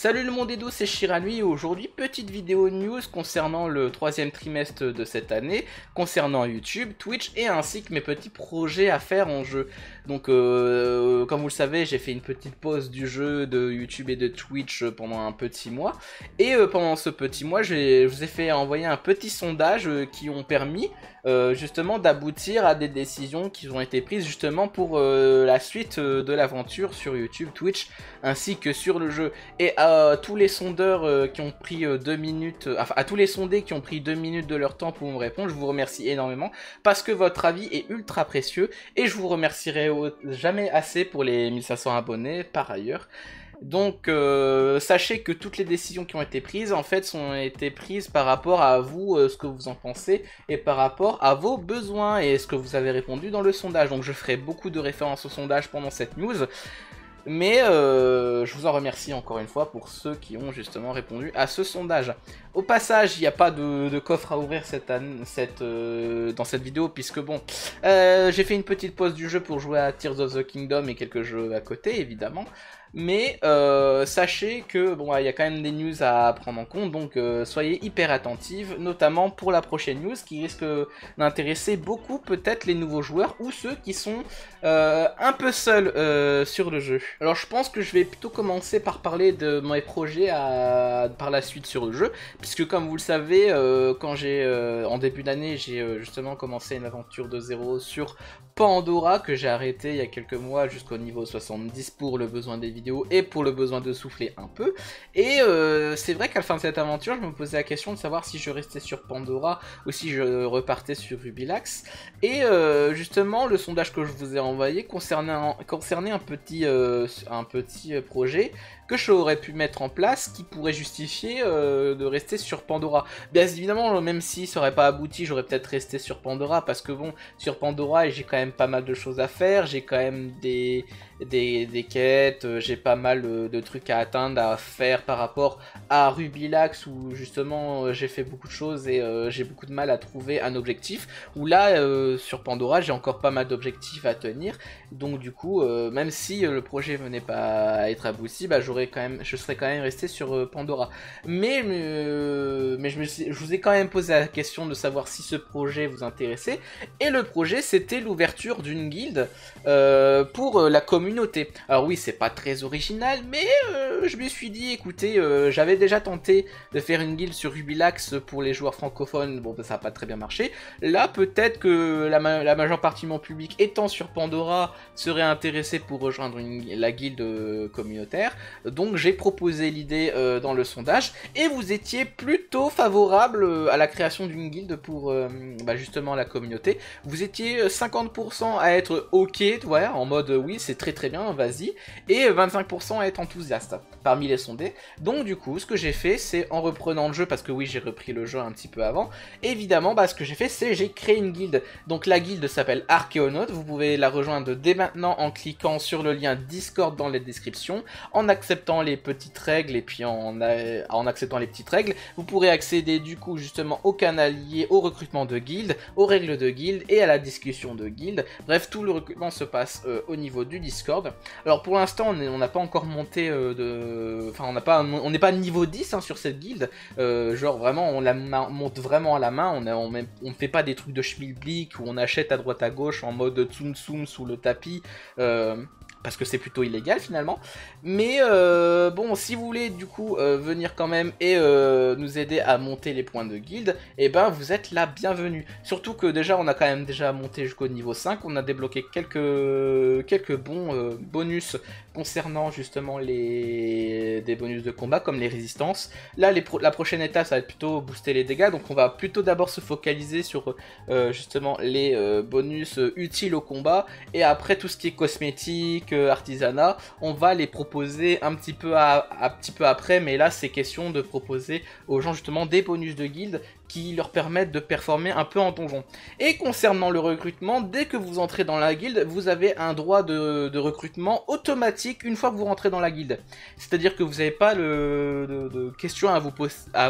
Salut le monde et c'est Shiranui et aujourd'hui petite vidéo news concernant le troisième trimestre de cette année, concernant YouTube, Twitch et ainsi que mes petits projets à faire en jeu. Donc euh, comme vous le savez j'ai fait une petite pause du jeu de YouTube et de Twitch pendant un petit mois et euh, pendant ce petit mois je vous ai fait envoyer un petit sondage euh, qui ont permis euh, justement d'aboutir à des décisions qui ont été prises justement pour euh, la suite euh, de l'aventure sur YouTube, Twitch, ainsi que sur le jeu. Et à tous les sondeurs qui ont pris deux minutes, enfin à tous les sondés qui ont pris deux minutes de leur temps pour me répondre, je vous remercie énormément parce que votre avis est ultra précieux et je vous remercierai jamais assez pour les 1500 abonnés par ailleurs. Donc, euh, sachez que toutes les décisions qui ont été prises, en fait, ont été prises par rapport à vous, euh, ce que vous en pensez, et par rapport à vos besoins et ce que vous avez répondu dans le sondage. Donc, je ferai beaucoup de références au sondage pendant cette news. Mais euh, je vous en remercie encore une fois pour ceux qui ont justement répondu à ce sondage. Au passage, il n'y a pas de, coffre à ouvrir cette, cette, dans cette vidéo, puisque bon, j'ai fait une petite pause du jeu pour jouer à Tears of the Kingdom et quelques jeux à côté, évidemment. Mais euh, sachez que bon, il y a quand même des news à prendre en compte, donc euh, soyez hyper attentifs, notamment pour la prochaine news qui risque d'intéresser beaucoup peut-être les nouveaux joueurs ou ceux qui sont euh, un peu seuls sur le jeu. Alors je pense que je vais plutôt commencer par parler de mes projets par la suite sur le jeu, puisque comme vous le savez, quand j'ai en début d'année, j'ai justement commencé une aventure de zéro sur Pandora que j'ai arrêté il y a quelques mois jusqu'au niveau 70 pour le besoin des et pour le besoin de souffler un peu. Et euh, c'est vrai qu'à la fin de cette aventure, je me posais la question de savoir si je restais sur Pandora ou si je repartais sur Rubilax. Et euh, justement, le sondage que je vous ai envoyé concernait un petit euh, projet que j'aurais pu mettre en place qui pourrait justifier euh, de rester sur Pandora. Bien évidemment, même si ça n'aurait pas abouti, j'aurais peut-être resté sur Pandora parce que bon, sur Pandora, j'ai quand même pas mal de choses à faire, j'ai quand même des, des, quêtes, euh, j'ai pas mal de trucs à atteindre, à faire par rapport à Rubilax où justement euh, j'ai fait beaucoup de choses et j'ai beaucoup de mal à trouver un objectif. Où là, sur Pandora, j'ai encore pas mal d'objectifs à tenir. Donc du coup, même si le projet venait pas à être abouti, bah, j'aurais quand même, je serais quand même resté sur euh, Pandora. Mais, euh, mais je, je vous ai quand même posé la question de savoir si ce projet vous intéressait. Et le projet, c'était l'ouverture d'une guilde euh, pour la communauté. Alors oui, c'est pas très original, mais je me suis dit, écoutez, j'avais déjà tenté de faire une guilde sur Rubilax pour les joueurs francophones. Bon, bah, ça n'a pas très bien marché. Là, peut-être que la, la majeure partie de mon public étant sur Pandora serait intéressé pour rejoindre la guilde communautaire. Donc j'ai proposé l'idée euh, dans le sondage et vous étiez plutôt favorable euh, à la création d'une guilde pour euh, bah, justement la communauté. Vous étiez 50% à être ok, ouais, en mode oui c'est très très bien, vas-y, et 25% à être enthousiaste parmi les sondés. Donc du coup ce que j'ai fait c'est en reprenant le jeu, parce que oui j'ai repris le jeu un petit peu avant, évidemment bah, ce que j'ai fait c'est j'ai créé une guilde. Donc la guilde s'appelle Archéonaut. vous pouvez la rejoindre dès maintenant en cliquant sur le lien Discord dans les descriptions, en acceptant les petites règles et puis en, en acceptant les petites règles, vous pourrez accéder du coup justement au canal lié au recrutement de guildes, aux règles de guildes et à la discussion de guildes. Bref, tout le recrutement se passe euh, au niveau du Discord. Alors pour l'instant, on n'a pas encore monté euh, de... Enfin, on n'a pas... On n'est pas niveau 10 hein, sur cette guilde. Euh, genre vraiment, on la monte vraiment à la main. On ne on fait pas des trucs de schmilblick où on achète à droite à gauche en mode tsum tsum sous le tapis parce que c'est plutôt illégal finalement. Mais euh, bon, si vous voulez du coup euh, venir quand même et euh, nous aider à monter les points de guilde, et eh ben vous êtes la bienvenue. Surtout que déjà on a quand même déjà monté jusqu'au niveau 5, on a débloqué quelques, quelques bons bonus concernant justement les des bonus de combat comme les résistances. Là, les la prochaine étape, ça va être plutôt booster les dégâts. Donc on va plutôt d'abord se focaliser sur euh, justement les euh, bonus euh, utiles au combat. Et après tout ce qui est cosmétique, artisanat, on va les proposer un petit peu, à... petit peu après. Mais là, c'est question de proposer aux gens justement des bonus de guilde qui leur permettent de performer un peu en donjon. Et concernant le recrutement, dès que vous entrez dans la guilde, vous avez un droit de recrutement automatique une fois que vous rentrez dans la guilde. C'est-à-dire que vous n'avez pas de, questions à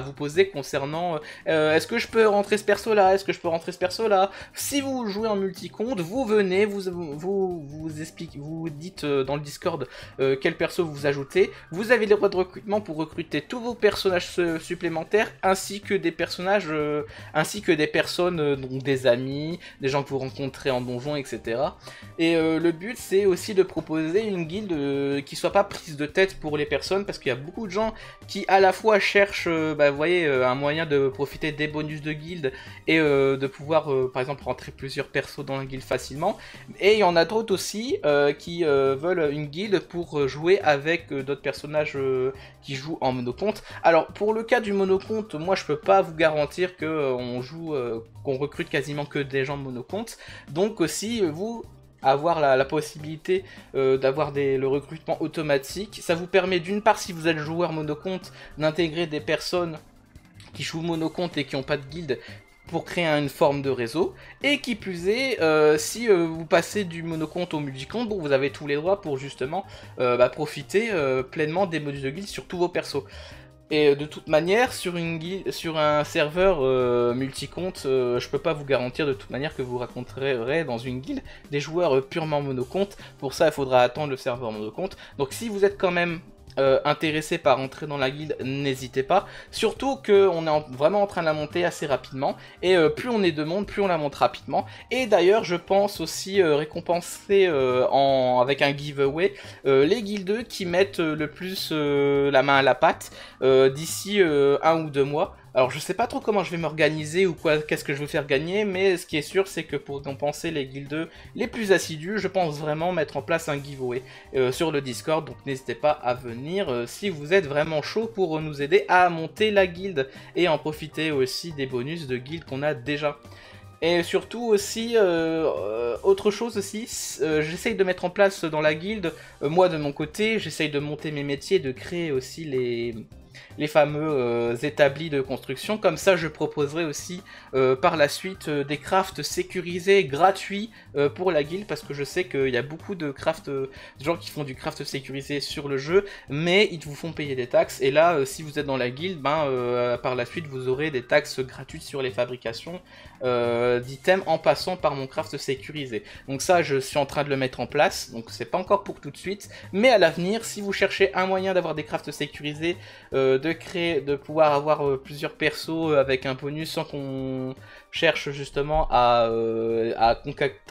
vous, poser concernant euh, euh, est-ce que je peux rentrer ce perso là, est-ce que je peux rentrer ce perso là. Si vous jouez en multicompte, vous venez, vous vous, vous, expliquez, vous dites euh, dans le Discord quel perso vous ajoutez. Vous avez les droits de recrutement pour recruter tous vos personnages supplémentaires ainsi que des personnages, ainsi que des personnes, donc des amis, des gens que vous rencontrez en donjon, etc. Et le but c'est aussi de proposer une guilde euh, qui soit pas prise de tête pour les personnes parce qu'il y a beaucoup de gens qui à la fois cherchent euh, bah, vous voyez euh, un moyen de profiter des bonus de guild et de pouvoir par exemple rentrer plusieurs persos dans la guild facilement et il y en a d'autres aussi qui veulent une guild pour jouer avec d'autres personnages qui jouent en monocompte. Alors pour le cas du monocompte, moi je peux pas vous garantir que on joue qu'on recrute quasiment que des gens monocompte. Donc aussi vous avoir la, possibilité euh, d'avoir le recrutement automatique. Ça vous permet d'une part, si vous êtes joueur monocompte, d'intégrer des personnes qui jouent monocompte et qui n'ont pas de guild pour créer une forme de réseau. Et qui plus est, euh, si euh, vous passez du monocompte au multicompte, bon, vous avez tous les droits pour justement bah, profiter pleinement des modules de guild sur tous vos persos. Et euh, de toute manière, sur, une sur un serveur euh, multicompte, multi-compte, euh, je peux pas vous garantir de toute manière que vous raconterez dans une guilde des joueurs purement monocompte. Pour ça, il faudra attendre le serveur monocompte. Donc si vous êtes quand même euh, intéressés par entrer dans la guilde, n'hésitez pas. Surtout qu'on est vraiment en train de la monter assez rapidement. Et euh, plus on est de monde, plus on la monte rapidement. Et d'ailleurs, je pense aussi euh, récompenser en, avec un giveaway les guildeux qui mettent le plus la main à la pâte d'ici un ou deux mois. Alors je sais pas trop comment je vais m'organiser ou quoi, qu'est-ce que je veux faire gagner, mais ce qui est sûr c'est que pour compenser les guildes les plus assidus, je pense vraiment mettre en place un giveaway euh, sur le Discord, donc n'hésitez pas à venir euh, si vous êtes vraiment chaud pour nous aider à monter la guilde et en profiter aussi des bonus de guilde qu'on a déjà. Et surtout aussi, euh, autre chose aussi, j'essaye de mettre en place dans la guilde, moi de mon côté, j'essaye de monter mes métiers, de créer aussi les, les fameux euh, établis de construction. Comme ça, je proposerai aussi euh, par la suite euh, des crafts sécurisés, gratuits pour la guilde, parce que je sais qu'il y a beaucoup de craft, gens qui font du craft sécurisé sur le jeu, mais ils vous font payer des taxes. Et là, si vous êtes dans la guilde, ben, par la suite, vous aurez des taxes gratuites sur les fabrications d'items en passant par mon craft sécurisé. Donc ça, je suis en train de le mettre en place, donc c'est pas encore pour tout de suite, mais à l'avenir, si vous cherchez un moyen d'avoir des crafts sécurisés, euh, de, créer, de pouvoir avoir euh, plusieurs persos euh, avec un bonus sans qu'on cherche justement à,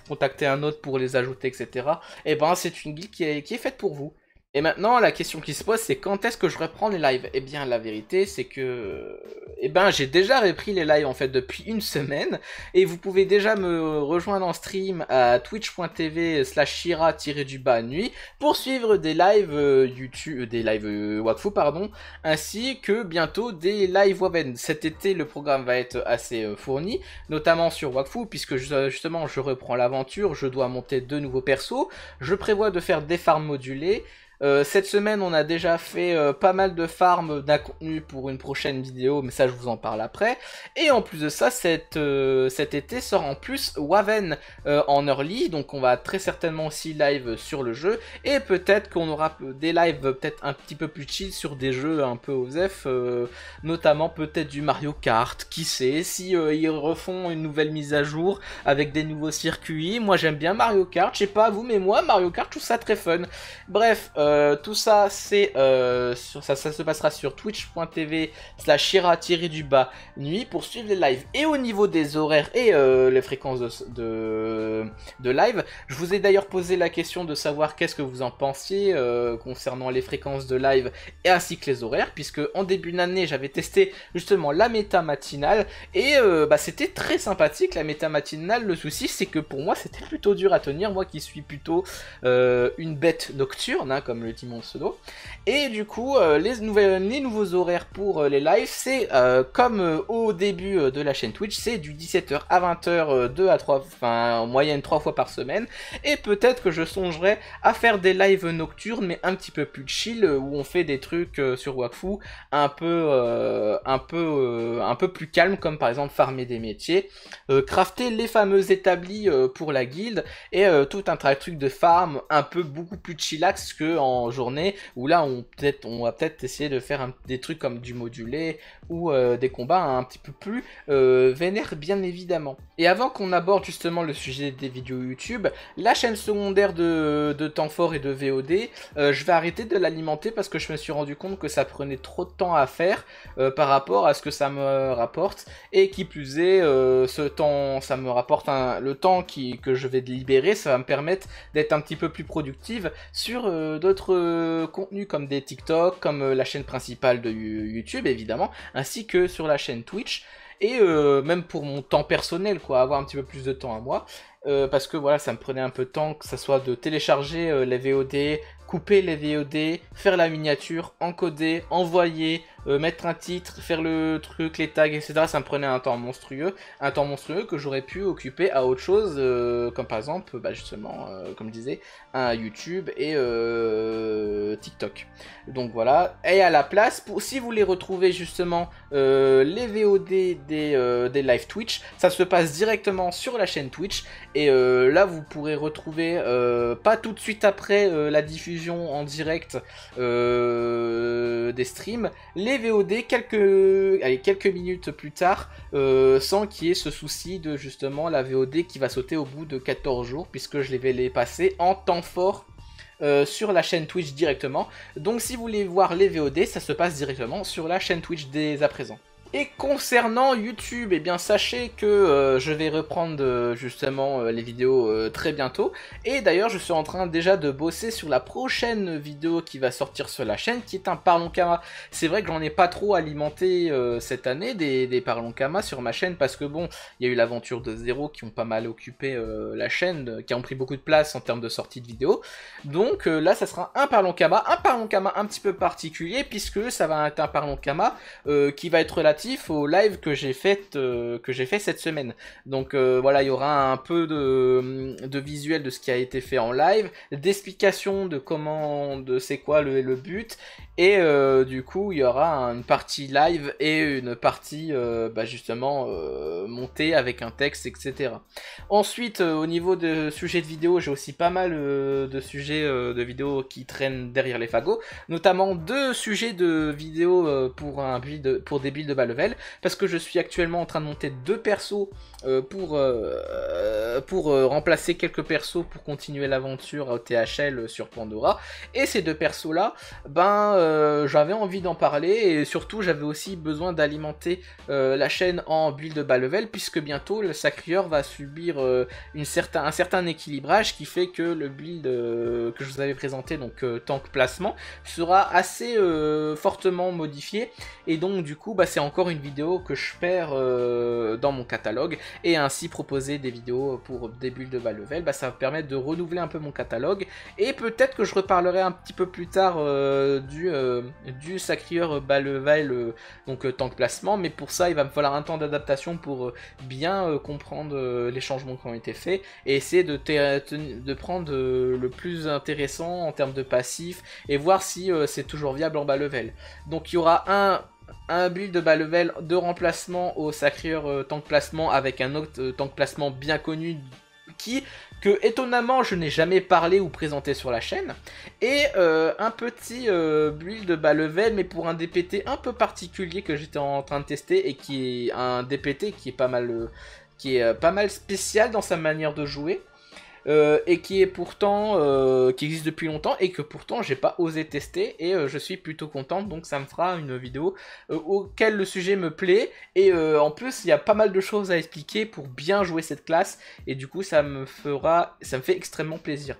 contacter un autre pour les ajouter, etc. Et eh ben c'est une guide qui est faite pour vous. Et maintenant, la question qui se pose, c'est quand est-ce que je reprends les lives Eh bien, la vérité, c'est que, eh ben, j'ai déjà repris les lives en fait depuis une semaine, et vous pouvez déjà me rejoindre en stream à twitch.tv/shira-du-bas nuit pour suivre des lives euh, YouTube, des lives euh, Wakfu pardon, ainsi que bientôt des lives Waven. Cet été, le programme va être assez euh, fourni, notamment sur Wakfu, puisque justement, je reprends l'aventure, je dois monter deux nouveaux persos, je prévois de faire des farms modulés. Euh, cette semaine, on a déjà fait euh, pas mal de farms d'un contenu pour une prochaine vidéo, mais ça, je vous en parle après. Et en plus de ça, cette, euh, cet été sort en plus Waven en early, donc on va très certainement aussi live sur le jeu. Et peut-être qu'on aura des lives peut-être un petit peu plus chill sur des jeux un peu F notamment peut-être du Mario Kart, qui sait, si ils refont une nouvelle mise à jour avec des nouveaux circuits. Moi, j'aime bien Mario Kart, je sais pas vous, mais moi, Mario Kart, je trouve ça très fun. Bref, euh, tout ça, c'est euh, ça, se passera sur twitch.tv slash du bas nuit pour suivre les lives. Et au niveau des horaires et euh, les fréquences de, de, live, je vous ai d'ailleurs posé la question de savoir qu'est-ce que vous en pensiez concernant les fréquences de live et ainsi que les horaires, puisque en début d'année, j'avais testé justement la méta matinale et bah, c'était très sympathique la méta matinale. Le souci, c'est que pour moi, c'était plutôt dur à tenir. Moi qui suis plutôt une bête nocturne, hein, comme le dit mon Pseudo. Et du coup, euh, les, les, nouveaux horaires pour euh, les lives, c'est euh, comme au début de la chaîne Twitch, c'est du 17h à 20h, 2 à 3, enfin en moyenne 3 fois par semaine. Et peut-être que je songerai à faire des lives nocturnes, mais un petit peu plus chill, où on fait des trucs sur Wakfu un peu, un peu, un peu plus calme, comme par exemple farmer des métiers, crafter les fameux établis pour la guilde et tout un truc de farm un peu beaucoup plus chillax que en en journée, où là on, peut on va peut-être essayer de faire des trucs comme du modulé ou euh, des combats un petit peu plus euh, vénère bien évidemment. Et avant qu'on aborde justement le sujet des vidéos YouTube, la chaîne secondaire de, temps fort et de VOD, euh, je vais arrêter de l'alimenter parce que je me suis rendu compte que ça prenait trop de temps à faire par rapport à ce que ça me rapporte et qui plus est ce temps ça me rapporte le temps qui, que je vais libérer ça va me permettre d'être un petit peu plus productive sur d'autres euh, Contenu comme des TikTok, comme euh, la chaîne principale de YouTube évidemment, ainsi que sur la chaîne Twitch et euh, même pour mon temps personnel quoi avoir un petit peu plus de temps à moi parce que voilà ça me prenait un peu de temps que ça soit de télécharger les VOD couper les VOD faire la miniature encoder envoyer euh, mettre un titre, faire le truc, les tags, etc. Ça me prenait un temps monstrueux, un temps monstrueux que j'aurais pu occuper à autre chose, euh, comme par exemple, bah, justement, euh, comme je disais, un YouTube et TikTok. Donc voilà. Et à la place, pour, si vous voulez retrouver justement les VOD des, des live Twitch, ça se passe directement sur la chaîne Twitch. Et là, vous pourrez retrouver, pas tout de suite après la diffusion en direct des streams, les VOD quelques, quelques minutes plus tard, euh, sans qu'il y ait ce souci de justement la VOD qui va sauter au bout de 14 jours, puisque je les vais les passer en temps fort euh, sur la chaîne Twitch directement. Donc si vous voulez voir les VOD, ça se passe directement sur la chaîne Twitch dès à présent. Et concernant YouTube, eh bien sachez que euh, je vais reprendre euh, justement euh, les vidéos très bientôt. Et d'ailleurs, je suis en train déjà de bosser sur la prochaine vidéo qui va sortir sur la chaîne, qui est un Parlons Kama. C'est vrai que j'en ai pas trop alimenté cette année des, Parlons Kama sur ma chaîne, parce que bon, il y a eu l'aventure de Zéro qui ont pas mal occupé la chaîne, qui ont pris beaucoup de place en termes de sortie de vidéos. Donc là, ça sera un Parlons Kama, un Parlons Kama un petit peu particulier, puisque ça va être un Parlons Kama qui va être la au live que j'ai fait, euh, que j'ai fait cette semaine. Donc euh, voilà, il y aura un peu de, visuel de ce qui a été fait en live, d'explication de comment, de c'est quoi le, le but, et euh, du coup, il y aura une partie live et une partie euh, bah, justement euh, montée avec un texte, etc. Ensuite, au niveau de sujets de vidéos, j'ai aussi pas mal de sujets de vidéos qui traînent derrière les fagots, notamment deux sujets de vidéos pour, un build, pour des builds de bas level, parce que je suis actuellement en train de monter deux persos pour, pour remplacer quelques persos pour continuer l'aventure au THL sur Pandora. Et ces deux persos-là, ben euh, j'avais envie d'en parler et surtout j'avais aussi besoin d'alimenter euh, la chaîne en build de bas level puisque bientôt le sacrieur va subir euh, une certain, un certain équilibrage qui fait que le build que je vous avais présenté, donc tank placement, sera assez fortement modifié et donc du coup bah, c'est encore une vidéo que je perds dans mon catalogue et ainsi proposer des vidéos pour des builds de bas level, bah, ça va permettre de renouveler un peu mon catalogue et peut-être que je reparlerai un petit peu plus tard du euh, du sacrieur bas level, euh, donc euh, tank placement, mais pour ça il va me falloir un temps d'adaptation pour bien comprendre les changements qui ont été faits et essayer de, de prendre le plus intéressant en termes de passif et voir si c'est toujours viable en bas level. Donc il y aura un un build de bas level de remplacement au sacrieur tank placement avec un autre tank placement bien connu qui que étonnamment je n'ai jamais parlé ou présenté sur la chaîne, et euh, un petit euh, build bas mais pour un DPT un peu particulier que j'étais en train de tester, et qui est un DPT qui est pas mal, euh, qui est, pas mal spécial dans sa manière de jouer. Euh, et qui est pourtant euh, qui existe depuis longtemps et que pourtant j'ai pas osé tester et euh, je suis plutôt contente donc ça me fera une vidéo auquel le sujet me plaît et en plus il y a pas mal de choses à expliquer pour bien jouer cette classe et du coup ça me fera ça me fait extrêmement plaisir.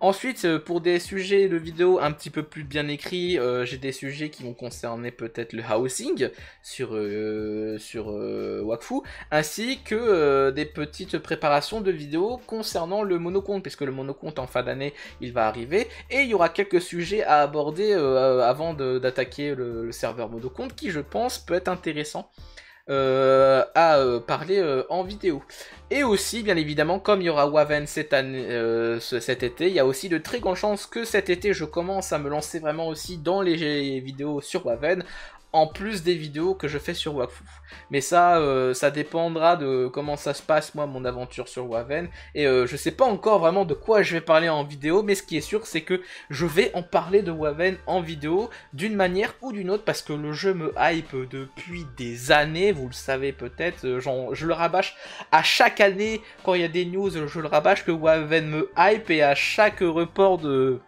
Ensuite, euh, pour des sujets de vidéos un petit peu plus bien écrits, euh, j'ai des sujets qui vont concerner peut-être le housing sur, euh, sur Wakfu, ainsi que des petites préparations de vidéos concernant le monocompte, puisque le monocompte en fin d'année, il va arriver, et il y aura quelques sujets à aborder avant d'attaquer le, serveur monocompte, qui je pense peut être intéressant. Euh, à euh, parler euh, en vidéo. Et aussi, bien évidemment, comme il y aura Waven cette année, cet été, il y a aussi de très grandes chances que cet été je commence à me lancer vraiment aussi dans les vidéos sur Waven en plus des vidéos que je fais sur Wakfu. Mais ça, euh, ça dépendra de comment ça se passe, moi, mon aventure sur Waven. Et je euh, je sais pas encore vraiment de quoi je vais parler en vidéo, mais ce qui est sûr, c'est que je vais en parler de Waven en vidéo, d'une manière ou d'une autre, parce que le jeu me hype depuis des années, vous le savez peut-être, euh, je le rabâche à chaque année, quand il y a des news, je le rabâche que Waven me hype, et à chaque report de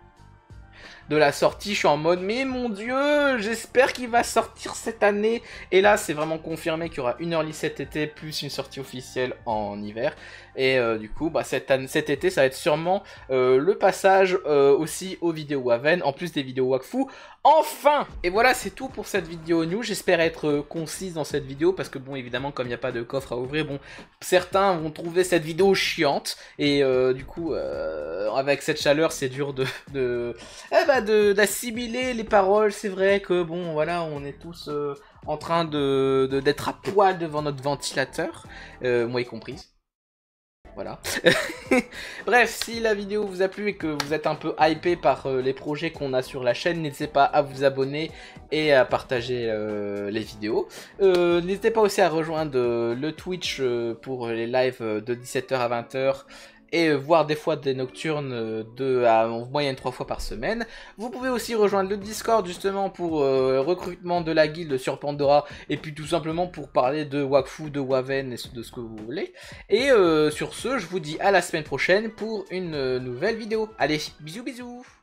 de la sortie, je suis en mode mais mon dieu, j'espère qu'il va sortir cette année. Et là, c'est vraiment confirmé qu'il y aura une early cet été plus une sortie officielle en hiver. Et euh, du coup, bah, cet, cet, été, ça va être sûrement euh, le passage euh, aussi aux vidéos Waven, en plus des vidéos Wakfu. Enfin Et voilà, c'est tout pour cette vidéo new, J'espère être concise dans cette vidéo parce que, bon, évidemment, comme il n'y a pas de coffre à ouvrir, bon, certains vont trouver cette vidéo chiante. Et du coup, avec cette chaleur, c'est dur de, de eh ben, d'assimiler les paroles. C'est vrai que, bon, voilà, on est tous en train de d'être à poil devant notre ventilateur, moi y compris. Voilà. Bref, si la vidéo vous a plu et que vous êtes un peu hypé par euh, les projets qu'on a sur la chaîne, n'hésitez pas à vous abonner et à partager euh, les vidéos. Euh, n'hésitez pas aussi à rejoindre le Twitch pour les lives de 17h à 20h et voir des fois des nocturnes euh, de à en moyenne trois fois par semaine. Vous pouvez aussi rejoindre le Discord justement pour euh, recrutement de la guilde sur Pandora et puis tout simplement pour parler de Wakfu, de Waven et de ce que vous voulez. Et euh, sur ce, je vous dis à la semaine prochaine pour une nouvelle vidéo. Allez, bisous bisous